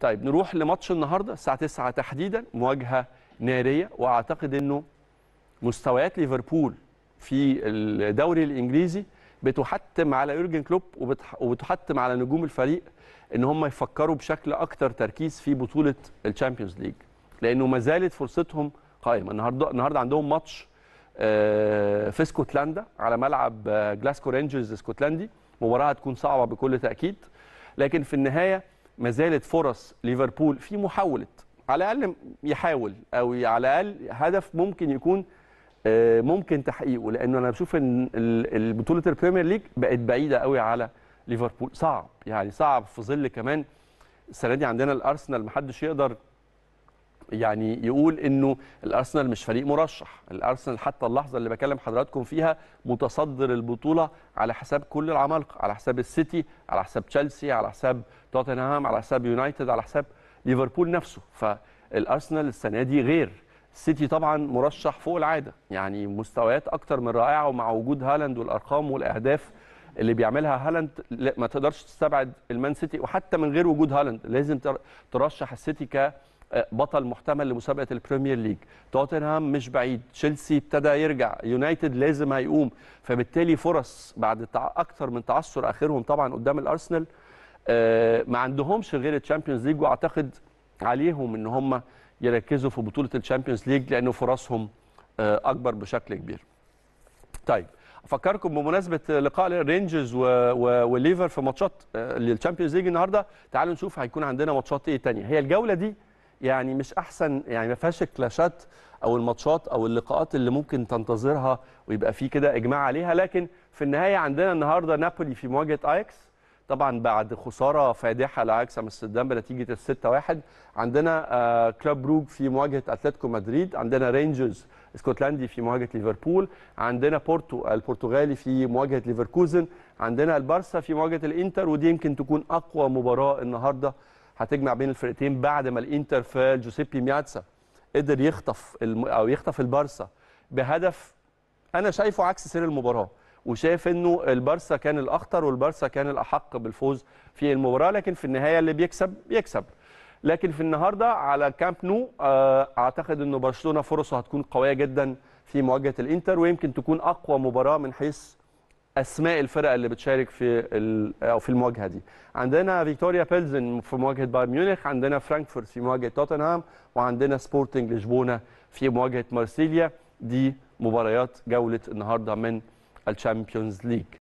طيب نروح لماتش النهارده الساعه 9 تحديدا مواجهه ناريه واعتقد انه مستويات ليفربول في الدوري الانجليزي بتحتم على يورجن كلوب وبتحتم على نجوم الفريق ان هم يفكروا بشكل اكثر تركيز في بطوله الشامبيونز ليج لانه ما زالت فرصتهم قائمه النهارده النهارده عندهم ماتش آه، في اسكتلندا على ملعب آه، جلاسكو رينجرز الاسكتلندي مباراه هتكون صعبه بكل تاكيد لكن في النهايه ما زالت فرص ليفربول في محاوله على الاقل يحاول او على الاقل هدف ممكن يكون آه، ممكن تحقيقه لانه انا بشوف ان بطوله البريمير ليج بقت بعيده قوي على ليفربول صعب يعني صعب في ظل كمان السنه دي عندنا الارسنال محدش يقدر يعني يقول انه الارسنال مش فريق مرشح الارسنال حتى اللحظه اللي بكلم حضراتكم فيها متصدر البطوله على حساب كل العمالقه على حساب السيتي على حساب تشيلسي على حساب توتنهام على حساب يونايتد على حساب ليفربول نفسه فالارسنال السنه دي غير السيتي طبعا مرشح فوق العاده يعني مستويات اكتر من رائعه ومع وجود هالاند والارقام والاهداف اللي بيعملها هالاند ما تقدرش تستبعد المان سيتي وحتى من غير وجود هالاند لازم ترشح السيتي ك بطل محتمل لمسابقه البريمير ليج توتنهام مش بعيد تشيلسي ابتدى يرجع يونايتد لازم هيقوم فبالتالي فرص بعد اكثر من تعثر اخرهم طبعا قدام الارسنال آه، ما عندهمش غير الشامبيونز ليج واعتقد عليهم ان هم يركزوا في بطوله الشامبيونز ليج لانه فرصهم آه، اكبر بشكل كبير طيب افكركم بمناسبه لقاء الرينجرز وليفر في ماتشات آه، للشامبيونز ليج النهارده تعالوا نشوف هيكون عندنا ماتشات ايه تانية هي الجوله دي يعني مش احسن يعني ما فيهاش الكلاشات او الماتشات او اللقاءات اللي ممكن تنتظرها ويبقى في كده اجماع عليها لكن في النهايه عندنا النهارده نابولي في مواجهه اياكس طبعا بعد خساره فادحه لاياكس امستردام بنتيجه 6-1 عندنا آه، كلوب بروج في مواجهه اتلتيكو مدريد عندنا رينجرز اسكتلندي في مواجهه ليفربول عندنا بورتو البرتغالي في مواجهه ليفركوزن عندنا البارسا في مواجهه الانتر ودي يمكن تكون اقوى مباراه النهارده هتجمع بين الفرقتين بعد ما الانتر في جوسيبي مياتسا قدر يخطف الم... او يخطف البارسا بهدف انا شايفه عكس سير المباراه وشايف انه البارسا كان الاخطر والبارسا كان الاحق بالفوز في المباراه لكن في النهايه اللي بيكسب يكسب لكن في النهارده على كامب آه، نو اعتقد انه برشلونه فرصه هتكون قويه جدا في مواجهه الانتر ويمكن تكون اقوى مباراه من حيث اسماء الفرق اللي بتشارك في او في المواجهه دي عندنا فيكتوريا بيلزن في مواجهه بايرن ميونخ عندنا فرانكفورت في مواجهه توتنهام وعندنا سبورتنج لشبونه في مواجهه مارسيليا دي مباريات جوله النهارده من الشامبيونز ليج